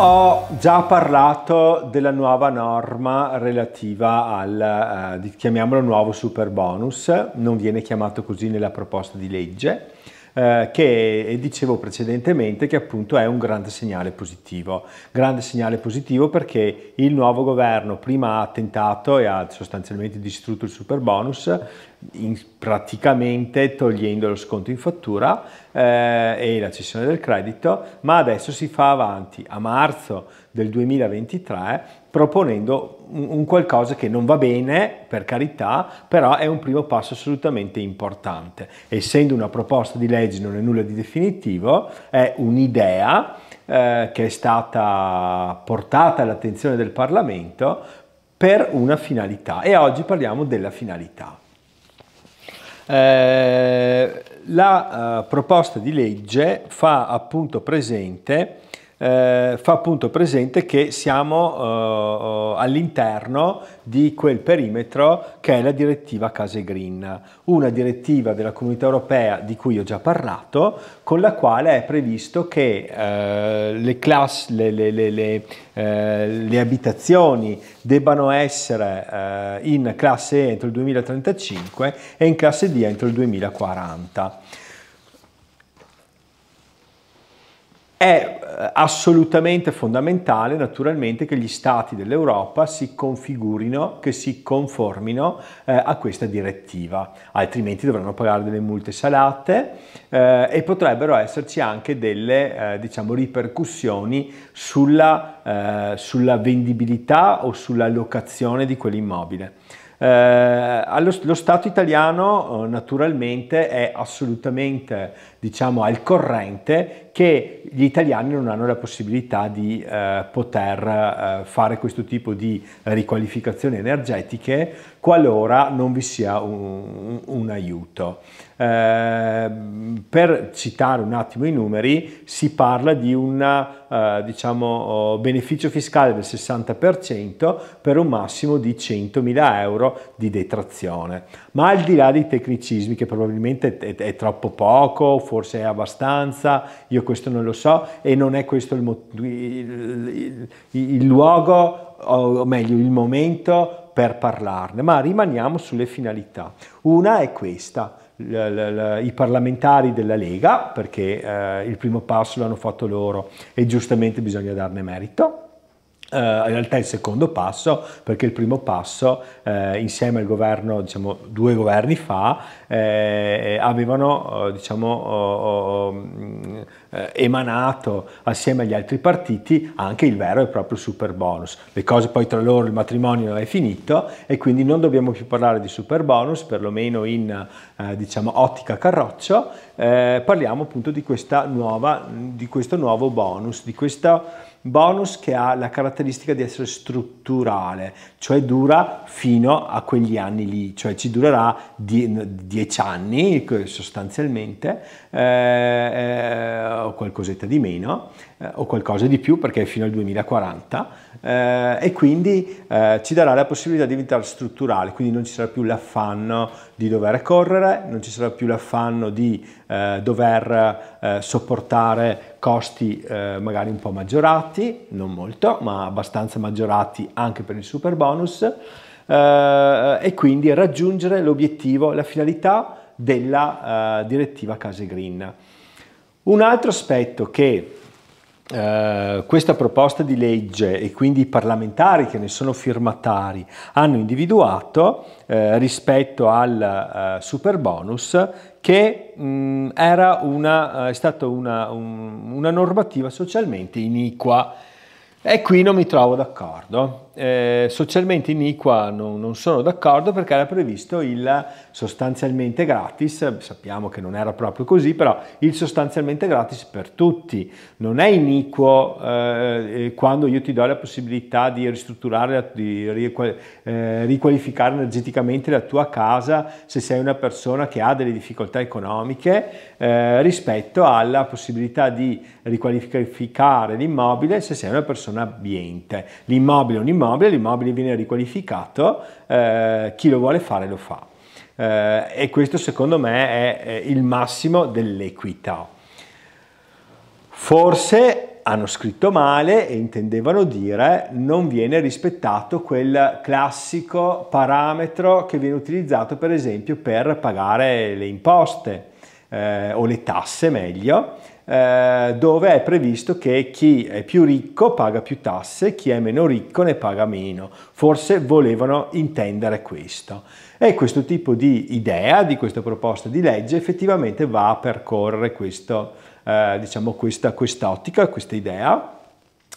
Ho già parlato della nuova norma relativa al, eh, chiamiamolo nuovo super bonus, non viene chiamato così nella proposta di legge, eh, che eh, dicevo precedentemente che appunto è un grande segnale positivo. Grande segnale positivo perché il nuovo governo prima ha tentato e ha sostanzialmente distrutto il super bonus in, praticamente togliendo lo sconto in fattura eh, e la cessione del credito, ma adesso si fa avanti. A marzo del 2023 proponendo un, qualcosa che non va bene, per carità, però è un primo passo assolutamente importante. Essendo una proposta di legge non è nulla di definitivo, è un'idea eh, che è stata portata all'attenzione del Parlamento per una finalità e oggi parliamo della finalità. Eh, la eh, proposta di legge fa appunto presente eh, fa appunto presente che siamo eh, all'interno di quel perimetro che è la direttiva Case Green, una direttiva della comunità europea di cui ho già parlato, con la quale è previsto che eh, le, class, le, le, le, eh, abitazioni debbano essere eh, in classe E entro il 2035 e in classe D entro il 2040. È eh, assolutamente fondamentale naturalmente che gli stati dell'Europa si configurino, che si conformino eh, a questa direttiva, altrimenti dovranno pagare delle multe salate eh, e potrebbero esserci anche delle eh, diciamo, ripercussioni sulla, eh, sulla vendibilità o sulla locazione di quell'immobile. Eh, allo, lo Stato italiano eh, naturalmente è assolutamente diciamo, al corrente che gli italiani non hanno la possibilità di eh, poter eh, fare questo tipo di riqualificazioni energetiche qualora non vi sia un, un aiuto. Eh, per citare un attimo i numeri, si parla di un eh, diciamo, beneficio fiscale del 60% per un massimo di 100.000 euro di detrazione. Ma al di là dei tecnicismi, che probabilmente è, è, è troppo poco, forse è abbastanza, io questo non lo so e non è questo il, il, il, il luogo, o meglio il momento per parlarne, ma rimaniamo sulle finalità. Una è questa, i parlamentari della Lega, perché eh, il primo passo l'hanno fatto loro e giustamente bisogna darne merito, Uh, in realtà il secondo passo, perché il primo passo, eh, insieme al governo, diciamo due governi fa, eh, avevano eh, diciamo, eh, emanato assieme agli altri partiti anche il vero e proprio super bonus. Le cose poi tra loro, il matrimonio è finito e quindi non dobbiamo più parlare di super bonus, perlomeno in eh, diciamo, ottica carroccio, parliamo appunto di, questa nuova, di questo nuovo bonus, di questa bonus che ha la caratteristica di essere strutturale, cioè dura fino a quegli anni lì, cioè ci durerà 10 anni sostanzialmente, eh, eh, o qualcosetta di meno, eh, o qualcosa di più perché è fino al 2040, eh, e quindi eh, ci darà la possibilità di diventare strutturale, quindi non ci sarà più l'affanno di dover correre, non ci sarà più l'affanno di eh, dover sopportare costi eh, magari un po' maggiorati, non molto, ma abbastanza maggiorati anche per il super bonus eh, e quindi raggiungere l'obiettivo, la finalità della eh, direttiva Case Green. Un altro aspetto che eh, questa proposta di legge e quindi i parlamentari che ne sono firmatari hanno individuato eh, rispetto al eh, super bonus che mh, mm, era una, eh, è stata una, un, una normativa socialmente iniqua e qui non mi trovo d'accordo eh, socialmente iniqua non, non sono d'accordo perché era previsto il sostanzialmente gratis, sappiamo che non era proprio così, però il sostanzialmente gratis per tutti. Non è iniquo eh, quando io ti do la possibilità di ristrutturare, di eh, riqualificare energeticamente la tua casa se sei una persona che ha delle difficoltà economiche eh, rispetto alla possibilità di riqualificare l'immobile se sei una persona abbiente. L'immobile è un immobile immobile, l'immobile viene riqualificato, eh, chi lo vuole fare lo fa. Eh, e questo secondo me è, è il massimo dell'equità. Forse hanno scritto male e intendevano dire non viene rispettato quel classico parametro che viene utilizzato per esempio per pagare le imposte eh, o le tasse meglio, eh, dove è previsto che chi è più ricco paga più tasse, chi è meno ricco ne paga meno. Forse volevano intendere questo. E questo tipo di idea, di questa proposta di legge, effettivamente va a percorrere questo, eh, diciamo questa quest'ottica, questa idea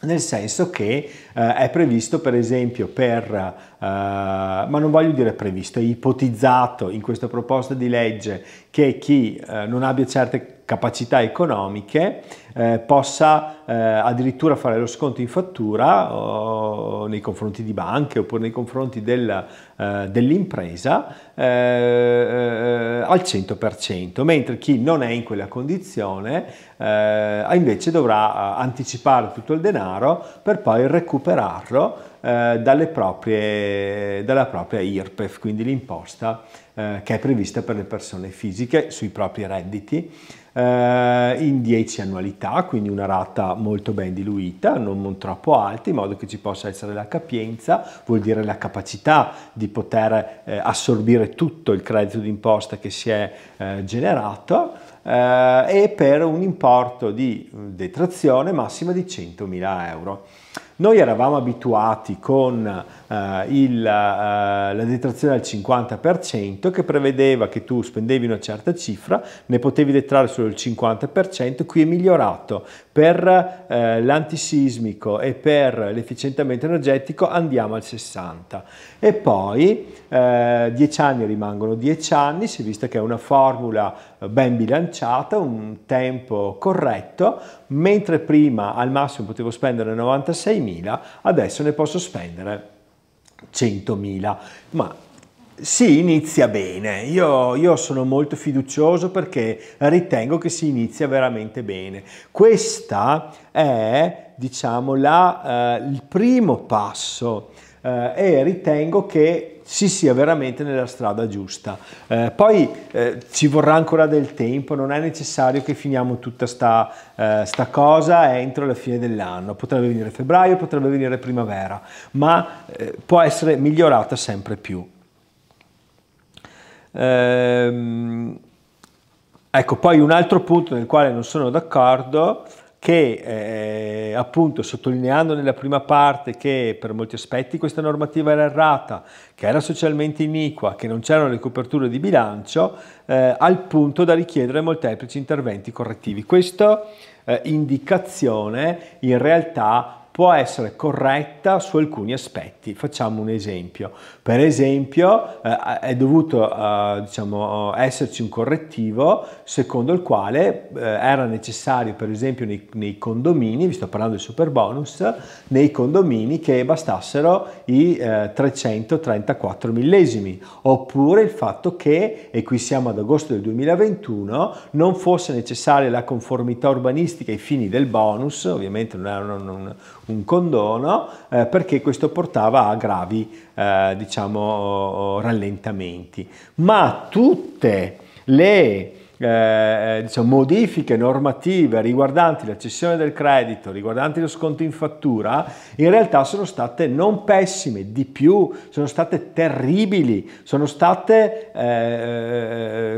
nel senso che eh, è previsto per esempio per, eh, ma non voglio dire previsto, è ipotizzato in questa proposta di legge che chi eh, non abbia certe capacità economiche eh, possa eh, addirittura fare lo sconto in fattura o, oh, nei confronti di banche oppure nei confronti del, eh, dell'impresa eh, eh, al 100%, mentre chi non è in quella condizione eh, invece dovrà anticipare tutto il denaro per poi recuperarlo proprie, dalla propria IRPEF, quindi l'imposta che è prevista per le persone fisiche sui propri redditi eh, in 10 annualità, quindi una rata molto ben diluita, non troppo alta, in modo che ci possa essere la capienza, vuol dire la capacità di poter eh, assorbire tutto il credito d'imposta che si è eh, generato eh, e per un importo di detrazione massima di 100.000 euro. Noi eravamo abituati con eh, il, eh, la detrazione al 50% che prevedeva che tu spendevi una certa cifra, ne potevi detrarre solo il 50%, qui è migliorato per eh, l'antisismico e per l'efficientamento energetico andiamo al 60%. E poi 10 eh, anni rimangono 10 anni, si è vista che è una formula eh, ben bilanciata schiacciata, un tempo corretto, mentre prima al massimo potevo spendere 96.000, adesso ne posso spendere 100.000. Ma si inizia bene, io, io, sono molto fiducioso perché ritengo che si inizia veramente bene. Questo è, diciamo, la, eh, il primo passo eh, e ritengo che si sia veramente nella strada giusta. Eh, poi eh, ci vorrà ancora del tempo, non è necessario che finiamo tutta sta, eh, sta cosa entro la fine dell'anno, potrebbe venire febbraio, potrebbe venire primavera, ma eh, può essere migliorata sempre più. Ehm, ecco, poi un altro punto nel quale non sono d'accordo che eh, appunto sottolineando nella prima parte che per molti aspetti questa normativa era errata, che era socialmente iniqua, che non c'erano le coperture di bilancio, eh, al punto da richiedere molteplici interventi correttivi. Questa eh, indicazione in realtà può essere corretta su alcuni aspetti. Facciamo un esempio. Per esempio eh, è dovuto eh, diciamo, esserci un correttivo secondo il quale eh, era necessario per esempio nei, nei, condomini, vi sto parlando di super bonus, nei condomini che bastassero i 334 eh, millesimi oppure il fatto che, e qui siamo ad agosto del 2021, non fosse necessaria la conformità urbanistica ai fini del bonus, ovviamente non è un, un, un condono eh, perché questo portava a gravi eh, diciamo, rallentamenti. Ma tutte le eh, eh, diciamo, modifiche normative riguardanti la cessione del credito, riguardanti lo sconto in fattura, in realtà sono state non pessime, di più, sono state terribili, sono state, eh,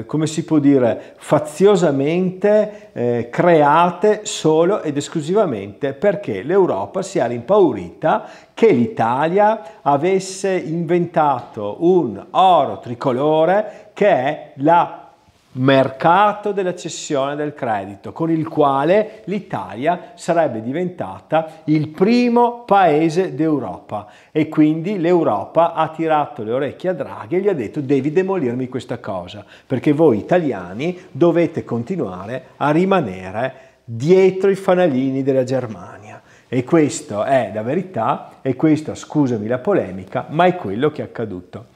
eh come si può dire, faziosamente eh, create solo ed esclusivamente perché l'Europa si era impaurita che l'Italia avesse inventato un oro tricolore che è la mercato della cessione del credito, con il quale l'Italia sarebbe diventata il primo paese d'Europa e quindi l'Europa ha tirato le orecchie a Draghi e gli ha detto devi demolirmi questa cosa, perché voi italiani dovete continuare a rimanere dietro i fanalini della Germania. E questa è la verità e questa, scusami la polemica, ma è quello che è accaduto.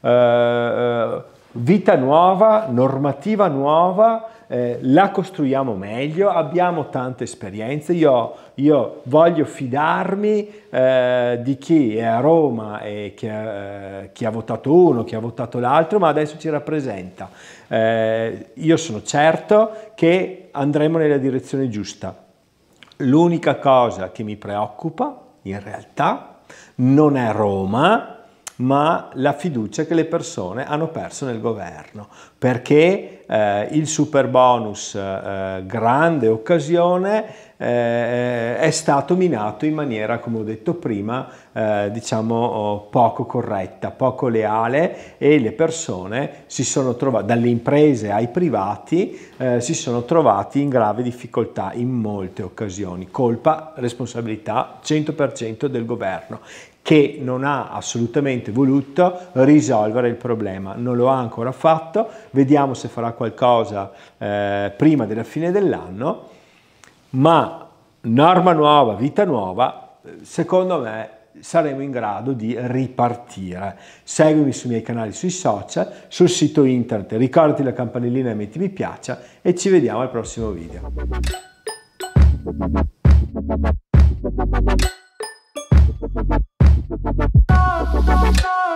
Uh, uh, vita nuova, normativa nuova, eh, la costruiamo meglio, abbiamo tante esperienze, io, io voglio fidarmi eh, di chi è a Roma e chi, eh, chi, ha votato uno, chi ha votato l'altro, ma adesso ci rappresenta. Eh, io sono certo che andremo nella direzione giusta. L'unica cosa che mi preoccupa, in realtà, non è Roma, ma la fiducia che le persone hanno perso nel governo, perché eh, il super bonus, eh, grande occasione, eh, è stato minato in maniera, come ho detto prima, eh, diciamo oh, poco corretta, poco leale e le persone si sono trovate, dalle imprese ai privati, eh, si sono trovati in grave difficoltà in molte occasioni. Colpa, responsabilità 100% del governo che non ha assolutamente voluto risolvere il problema. Non lo ha ancora fatto, vediamo se farà qualcosa eh, prima della fine dell'anno, ma norma nuova, vita nuova, secondo me saremo in grado di ripartire. Seguimi sui miei canali sui social, sul sito internet, ricordati la campanellina e metti mi piace e ci vediamo al prossimo video. no, no,